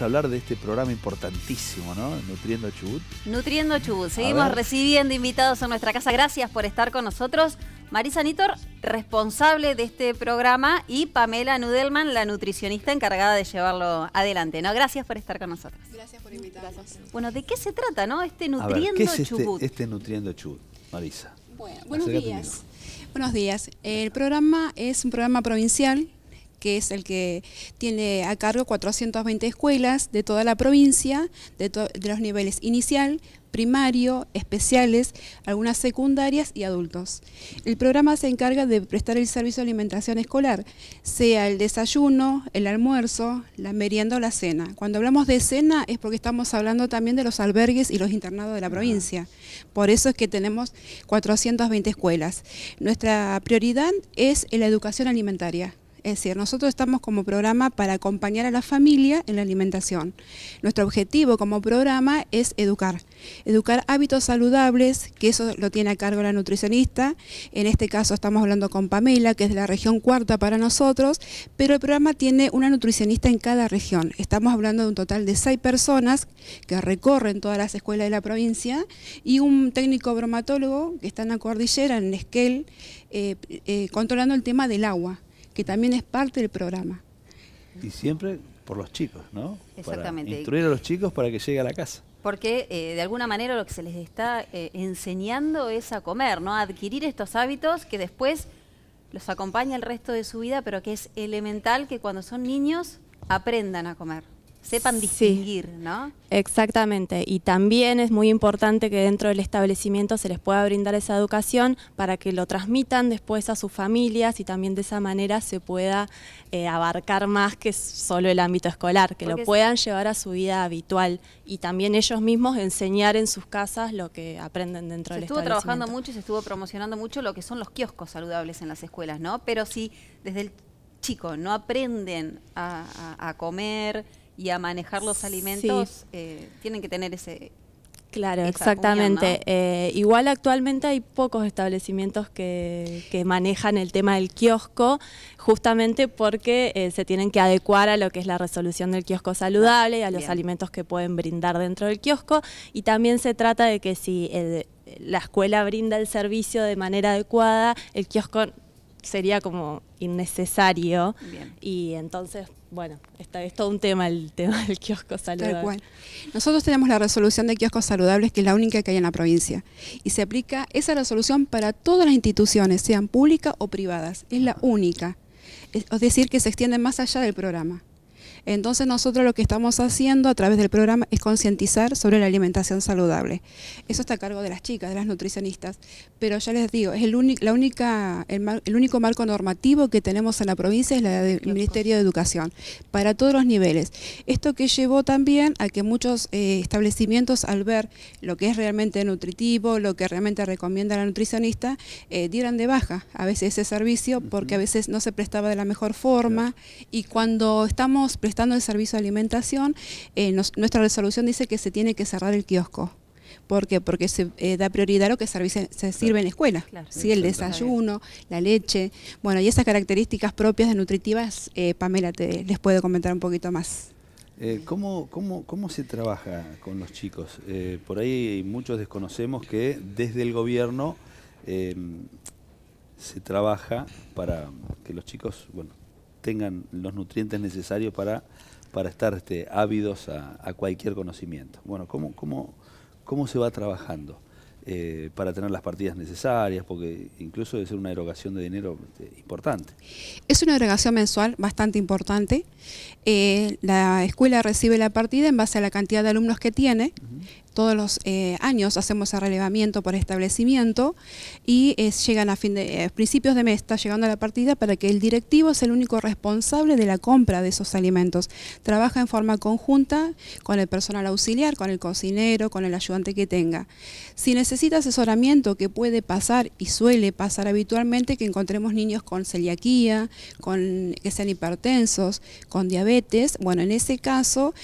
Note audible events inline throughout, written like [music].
a hablar de este programa importantísimo, ¿no? Nutriendo Chubut. Nutriendo Chubut. Seguimos recibiendo invitados a nuestra casa. Gracias por estar con nosotros. Marisa Nitor, responsable de este programa, y Pamela Nudelman, la nutricionista encargada de llevarlo adelante. ¿no? Gracias por estar con nosotros. Gracias por invitarnos. Bueno, ¿de qué se trata, no? Este Nutriendo ver, ¿qué es este, Chubut. Este, Nutriendo Chubut, Marisa. buenos días. Buenos días. El programa es un programa provincial que es el que tiene a cargo 420 escuelas de toda la provincia, de, los niveles inicial, primario, especiales, algunas secundarias y adultos. El programa se encarga de prestar el servicio de alimentación escolar, sea el desayuno, el almuerzo, la merienda o la cena. Cuando hablamos de cena es porque estamos hablando también de los albergues y los internados de la provincia. Por eso es que tenemos 420 escuelas. Nuestra prioridad es la educación alimentaria es decir, nosotros estamos como programa para acompañar a la familia en la alimentación. Nuestro objetivo como programa es educar, educar hábitos saludables, que eso lo tiene a cargo la nutricionista. En este caso estamos hablando con Pamela, que es de la región cuarta para nosotros, pero el programa tiene una nutricionista en cada región. Estamos hablando de un total de seis personas que recorren todas las escuelas de la provincia y un técnico bromatólogo que está en la cordillera, en Esquel, eh, eh, controlando el tema del agua que también es parte del programa. Y siempre por los chicos, ¿no? Exactamente. instruir a los chicos para que llegue a la casa. Porque eh, de alguna manera lo que se les está eh, enseñando es a comer, ¿no? A adquirir estos hábitos que después los acompaña el resto de su vida, pero que es elemental que cuando son niños aprendan a comer sepan distinguir, ¿no? Exactamente, y también es muy importante que dentro del establecimiento se les pueda brindar esa educación para que lo transmitan después a sus familias y también de esa manera se pueda eh, abarcar más que solo el ámbito escolar, que lo puedan llevar a su vida habitual y también ellos mismos enseñar en sus casas lo que aprenden dentro del establecimiento. Se estuvo trabajando mucho y se estuvo promocionando mucho lo que son los kioscos saludables en las escuelas, ¿no? Pero si desde el chico no aprenden a comer, y a manejar los alimentos, eh, tienen que tener ese... Claro, exactamente. Eh, igual actualmente hay pocos establecimientos que, manejan el tema del kiosco, justamente porque eh, se tienen que adecuar a lo que es la resolución del kiosco saludable y a los alimentos que pueden brindar dentro del kiosco. Y también se trata de que si la escuela brinda el servicio de manera adecuada, el kiosco sería como innecesario. Y entonces, bueno, está, es todo un tema el tema del kiosco saludable. Nosotros tenemos la resolución de kioscos saludables, que es la única que hay en la provincia. Y se aplica esa resolución para todas las instituciones, sean públicas o privadas. Es la única. es decir, que se extiende más allá del programa. Entonces nosotros lo que estamos haciendo a través del programa es concientizar sobre la alimentación saludable. Eso está a cargo de las chicas, de las nutricionistas, pero ya les digo, es el, único, la única, el, único marco normativo que tenemos en la provincia es la del Ministerio de Educación, para todos los niveles. Esto que llevó también a que muchos eh, establecimientos al ver lo que es realmente nutritivo, lo que realmente recomienda la nutricionista, eh, dieran de baja a veces ese servicio porque a veces no se prestaba de la mejor forma y cuando estamos prestando estando el servicio de alimentación, eh, nuestra resolución dice que se tiene que cerrar el kiosco. ¿Por qué? Porque se eh, da prioridad a lo que se, sirve en escuela. El desayuno, la leche. Bueno, y esas características propias de nutritivas, eh, Pamela te, les puedo comentar un poquito más. ¿cómo, cómo, cómo, se trabaja con los chicos? por ahí muchos desconocemos que desde el gobierno se trabaja para que los chicos, bueno, tengan los nutrientes necesarios para, para estar este, ávidos a, cualquier conocimiento. Bueno, ¿cómo, cómo, cómo se va trabajando? Eh, para tener las partidas necesarias, porque incluso debe ser una erogación de dinero este, importante. Es una erogación mensual bastante importante. Eh, la escuela recibe la partida en base a la cantidad de alumnos que tiene todos los eh, años hacemos el relevamiento por establecimiento y eh, llegan a fin de, eh, principios de mes, está llegando a la partida para que el directivo es el único responsable de la compra de esos alimentos. Trabaja en forma conjunta con el personal auxiliar, con el cocinero, con el ayudante que tenga. Si necesita asesoramiento, que puede pasar y suele pasar habitualmente, que encontremos niños con celiaquía, con, que sean hipertensos, con diabetes, bueno, en ese caso,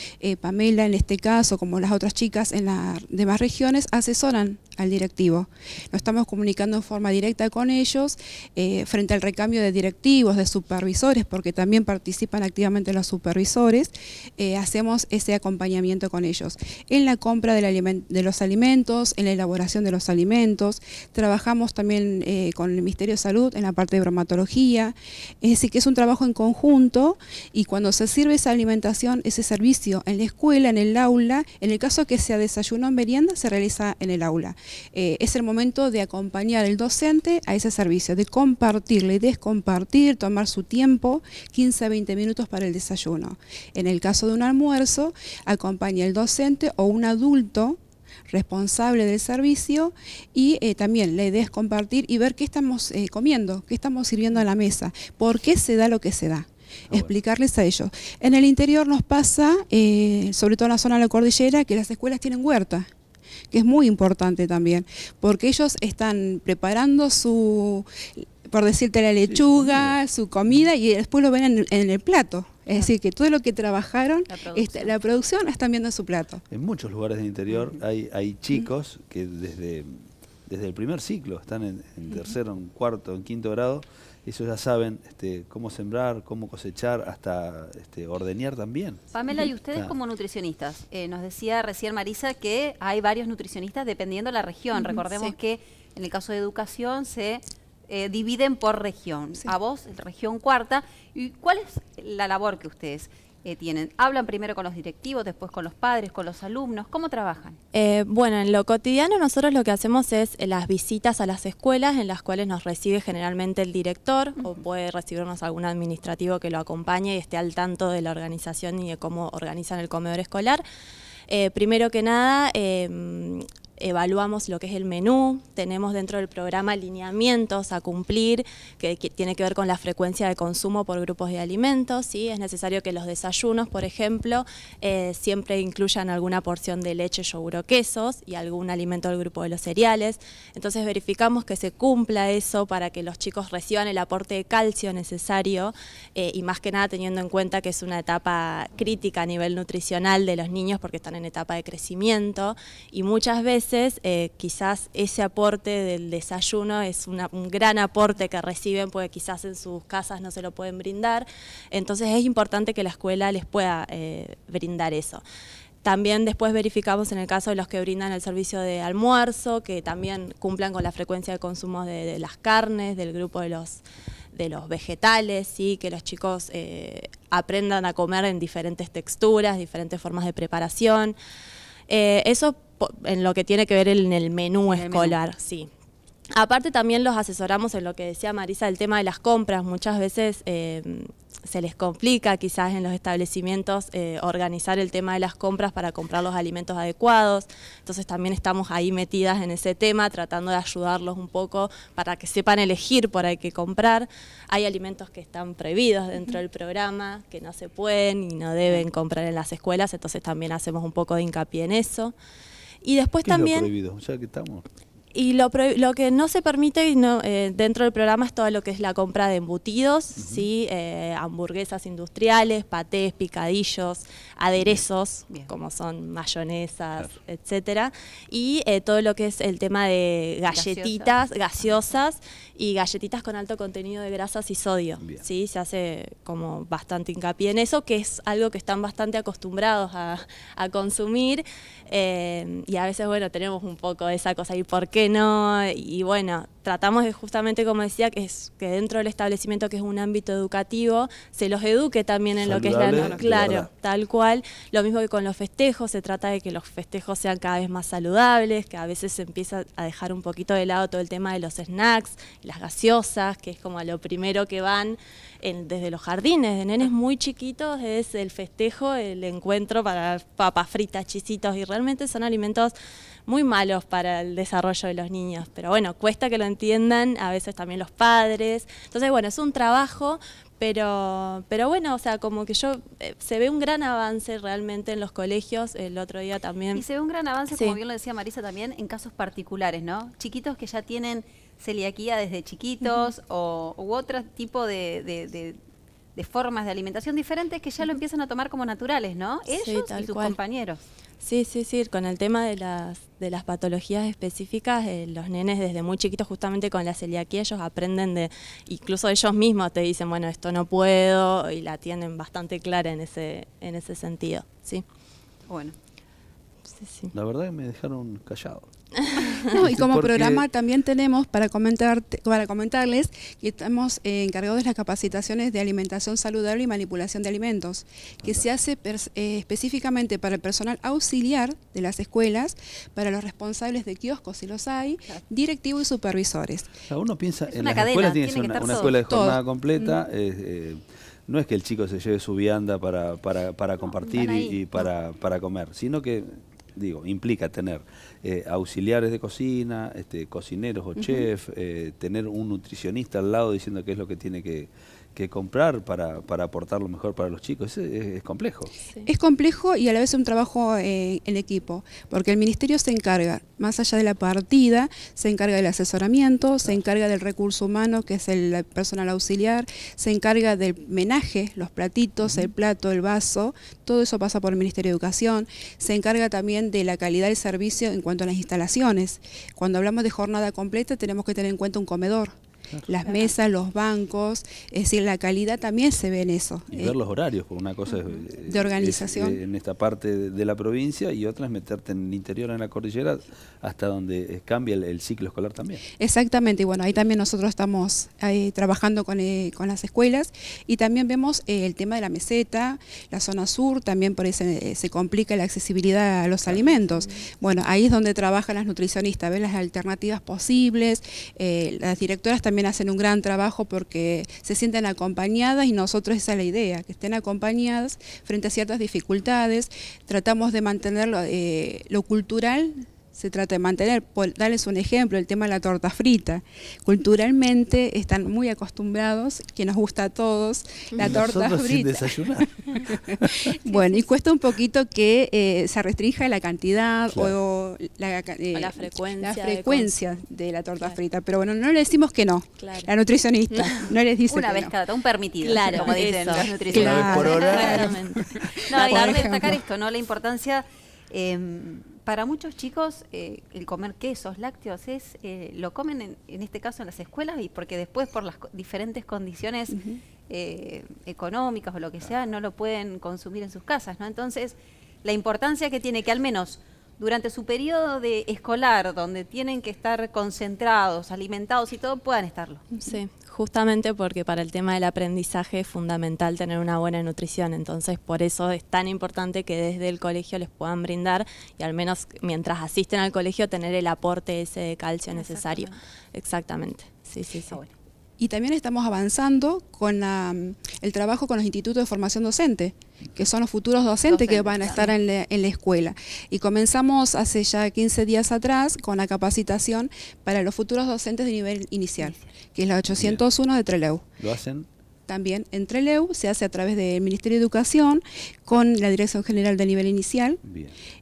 Pamela en este caso, como las otras chicas en la demás regiones asesoran al directivo. Nos estamos comunicando en forma directa con ellos eh, frente al recambio de directivos, de supervisores, porque también participan activamente los supervisores, eh, hacemos ese acompañamiento con ellos. En la compra de los alimentos, en la elaboración de los alimentos, trabajamos también eh, con el Ministerio de Salud en la parte de bromatología, es decir, que es un trabajo en conjunto y cuando se sirve esa alimentación, ese servicio en la escuela, en el aula, en el caso que sea desayuno o merienda, se realiza en el aula. Eh, es el momento de acompañar al docente a ese servicio, de compartirle y descompartir, tomar su tiempo, 15 a 20 minutos para el desayuno. En el caso de un almuerzo, acompaña el docente o un adulto responsable del servicio y eh, también la idea es compartir y ver qué estamos eh, comiendo, qué estamos sirviendo a la mesa, por qué se da lo que se da. Ah, explicarles a ellos. En el interior nos pasa, sobre todo en la zona de la cordillera, que las escuelas tienen huerta que es muy importante también, porque ellos están preparando su, por decirte, la lechuga, su comida y después lo ven en, el plato. Es decir, que todo lo que trabajaron, la este, producción. Está, están viendo en su plato. En muchos lugares del interior hay, hay chicos que desde, el primer ciclo están en, en tercero, en cuarto, en quinto grado, eso ya saben este, cómo sembrar, cómo cosechar, hasta este, ordeñar también. Pamela, y ustedes como nutricionistas, eh, nos decía recién Marisa que hay varios nutricionistas dependiendo de la región. Recordemos que en el caso de educación se eh, dividen por región. A vos, región cuarta. ¿Y cuál es la labor que ustedes eh, tienen? ¿Hablan primero con los directivos, después con los padres, con los alumnos? ¿Cómo trabajan? Eh, bueno, en lo cotidiano nosotros lo que hacemos es eh, las visitas a las escuelas en las cuales nos recibe generalmente el director o puede recibirnos algún administrativo que lo acompañe y esté al tanto de la organización y de cómo organizan el comedor escolar. primero que nada, em, evaluamos lo que es el menú, tenemos dentro del programa alineamientos a cumplir, que, tiene que ver con la frecuencia de consumo por grupos de alimentos, ¿sí? es necesario que los desayunos, por ejemplo, eh, siempre incluyan alguna porción de leche, yogur o quesos y algún alimento del grupo de los cereales, entonces verificamos que se cumpla eso para que los chicos reciban el aporte de calcio necesario eh, y más que nada teniendo en cuenta que es una etapa crítica a nivel nutricional de los niños porque están en etapa de crecimiento y muchas veces eh, quizás ese aporte del desayuno es un gran aporte que reciben porque quizás en sus casas no se lo pueden brindar, entonces es importante que la escuela les pueda eh, brindar eso. También después verificamos en el caso de los que brindan el servicio de almuerzo, que también cumplan con la frecuencia de consumo de, las carnes, del grupo de los, de los vegetales, que los chicos eh, aprendan a comer en diferentes texturas, diferentes formas de preparación. Eh, eso en lo que tiene que ver en el menú escolar, sí. Aparte también los asesoramos en lo que decía Marisa, el tema de las compras. Muchas veces eh, se les complica quizás en los establecimientos eh, organizar el tema de las compras para comprar los alimentos adecuados. Entonces también estamos ahí metidas en ese tema, tratando de ayudarlos un poco para que sepan elegir por ahí qué comprar. Hay alimentos que están prohibidos dentro del programa, que no se pueden y no deben comprar en las escuelas, entonces también hacemos un poco de hincapié en eso. Y después ¿Qué también... Es lo prohibido? Ya que estamos y lo, lo, que no se permite eh, dentro del programa es todo lo que es la compra de embutidos, ¿sí? Eh, hamburguesas industriales, patés, picadillos, aderezos, como son mayonesas, etcétera, y eh, todo lo que es el tema de galletitas, gaseosas, y galletitas con alto contenido de grasas y sodio. ¿sí? Se hace como bastante hincapié en eso, que es algo que están bastante acostumbrados a, a consumir y a veces, bueno, tenemos un poco de esa cosa y por qué y bueno, tratamos de justamente, como decía, que, es, que dentro del establecimiento, que es un ámbito educativo, se los eduque también en lo que es la... Claro, tal cual. Lo mismo que con los festejos, se trata de que los festejos sean cada vez más saludables, que a veces se empieza a dejar un poquito de lado todo el tema de los snacks, las gaseosas, que es como lo primero que van desde los jardines, de nenes muy chiquitos, es el festejo, el encuentro para papas fritas, chisitos, y realmente son alimentos muy malos para el desarrollo de los niños. Pero bueno, cuesta que lo entiendan a veces también los padres. Entonces, bueno, es un trabajo, pero, pero bueno, o sea, como que yo, eh, se ve un gran avance realmente en los colegios, el otro día también. Y se ve un gran avance, como bien lo decía Marisa también, en casos particulares, ¿no? Chiquitos que ya tienen celiaquía desde chiquitos o, u otro tipo de, formas de alimentación diferentes que ya lo empiezan a tomar como naturales, ¿no? Ellos y sus compañeros. Sí, sí, sí, con el tema de las, de las patologías específicas, eh, los nenes desde muy chiquitos justamente con la celiaquía ellos aprenden de, incluso ellos mismos te dicen, bueno, esto no puedo y la tienen bastante clara en ese, en ese sentido, ¿sí? Bueno. La verdad es que me dejaron callado. [laughs] [laughs] y como programa también tenemos para comentar para comentarles que estamos eh, encargados de las capacitaciones de alimentación saludable y manipulación de alimentos, que se hace eh, específicamente para el personal auxiliar de las escuelas, para los responsables de kioscos si los hay, directivos y supervisores. uno piensa en las escuelas, tiene una, una escuela de jornada completa. Eh, no es que el chico se lleve su vianda para, para, para compartir y, para, para comer, sino que digo, implica tener eh, auxiliares de cocina, este, cocineros o chef, eh, tener un nutricionista al lado diciendo qué es lo que tiene que que comprar para, aportar lo mejor para los chicos. Es, complejo. Es complejo y a la vez es un trabajo eh, en equipo, porque el ministerio se encarga, más allá de la partida, se encarga del asesoramiento, se encarga del recurso humano, que es el personal auxiliar, se encarga del menaje, los platitos, el plato, el vaso, todo eso pasa por el Ministerio de Educación, se encarga también de la calidad del servicio en cuanto a las instalaciones. Cuando hablamos de jornada completa tenemos que tener en cuenta un comedor las mesas, los bancos, es decir, la calidad también se ve en eso. Y ¿eh? ver los horarios, por una cosa es... Eh, de organización. en esta parte de la provincia y otra es meterte en el interior, en la cordillera, hasta donde eh, cambia el, ciclo escolar también. Exactamente, y bueno, ahí también nosotros estamos trabajando con, las escuelas y también vemos el tema de la meseta, la zona sur, también por ahí se, complica la accesibilidad a los alimentos. Bueno, ahí es donde trabajan las nutricionistas, ven las alternativas posibles, las directoras también hacen un gran trabajo porque se sienten acompañadas y nosotros esa es la idea, que estén acompañadas frente a ciertas dificultades. Tratamos de mantener lo eh, cultural se trata de mantener. Por darles un ejemplo, el tema de la torta frita. Culturalmente están muy acostumbrados, que nos gusta a todos, la torta frita. Sin desayunar. [laughs] bueno, y cuesta un poquito que eh, se restrinja la cantidad o, eh, la, frecuencia, frecuencia de, la torta frita. Pero bueno, no le decimos que no. La nutricionista [laughs] no les dice Una vez cada un permitido, claro, como dicen nutricionistas. Claro. por hora. [laughs] No, destacar esto, ¿no? La importancia... Em, para muchos chicos eh, el comer quesos, lácteos, es eh, lo comen en, este caso en las escuelas y porque después por las diferentes condiciones eh, económicas o lo que sea no lo pueden consumir en sus casas, ¿no? Entonces la importancia que tiene que al menos durante su periodo de escolar, donde tienen que estar concentrados, alimentados y todo, puedan estarlo. Sí justamente porque para el tema del aprendizaje es fundamental tener una buena nutrición, entonces por eso es tan importante que desde el colegio les puedan brindar y al menos mientras asisten al colegio tener el aporte ese de calcio necesario. Exactamente, sí, sí, sí y también estamos avanzando con el trabajo con los institutos de formación docente, que son los futuros docentes, que van a estar en la, escuela. Y comenzamos hace ya 15 días atrás con la capacitación para los futuros docentes de nivel inicial, que es la 801 de Treleu. ¿Lo hacen? También en Treleu se hace a través del Ministerio de Educación con la Dirección General de Nivel Inicial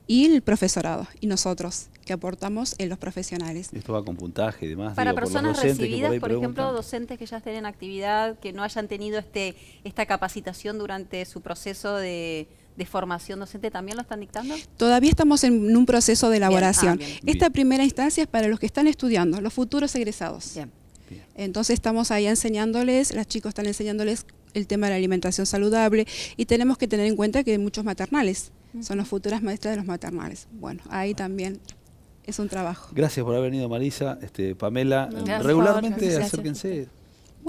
y el profesorado y nosotros que aportamos en los profesionales. Esto va con puntaje y demás. Para personas recibidas, por, ejemplo, docentes que ya estén en actividad, que no hayan tenido este, esta capacitación durante su proceso de, formación docente también lo están dictando? Todavía estamos en un proceso de ah, elaboración. Esta primera instancia es para los que están estudiando, los futuros egresados. Entonces estamos ahí enseñándoles, las chicos están enseñándoles el tema de la alimentación saludable y tenemos que tener en cuenta que hay muchos maternales, son los futuras maestras de los maternales. Bueno, ahí también es un trabajo. Gracias por haber venido, Marisa. Este, Pamela, eh, regularmente acérquense.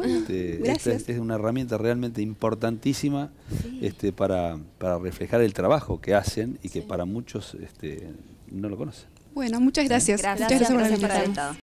este, Esta es una herramienta realmente importantísima este, para, reflejar el trabajo que hacen y que para muchos este, no lo conocen. Bueno, muchas gracias. gracias por